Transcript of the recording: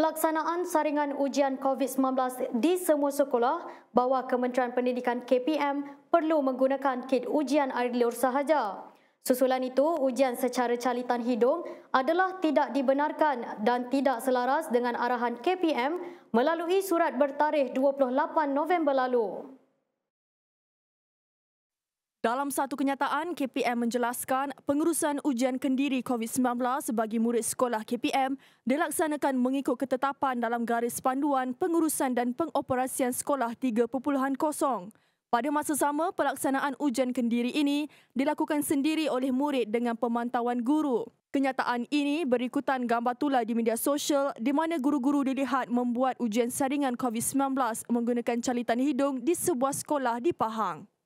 Pelaksanaan saringan ujian COVID-19 di semua sekolah bawah Kementerian Pendidikan KPM perlu menggunakan kit ujian air liur sahaja. Susulan itu, ujian secara calitan hidung adalah tidak dibenarkan dan tidak selaras dengan arahan KPM melalui surat bertarikh 28 November lalu. Dalam satu kenyataan, KPM menjelaskan pengurusan ujian kendiri COVID-19 bagi murid sekolah KPM dilaksanakan mengikut ketetapan dalam garis panduan pengurusan dan pengoperasian sekolah 3.0. Pada masa sama, pelaksanaan ujian kendiri ini dilakukan sendiri oleh murid dengan pemantauan guru. Kenyataan ini berikutan gambar tular di media sosial di mana guru-guru dilihat membuat ujian saringan COVID-19 menggunakan calitan hidung di sebuah sekolah di Pahang.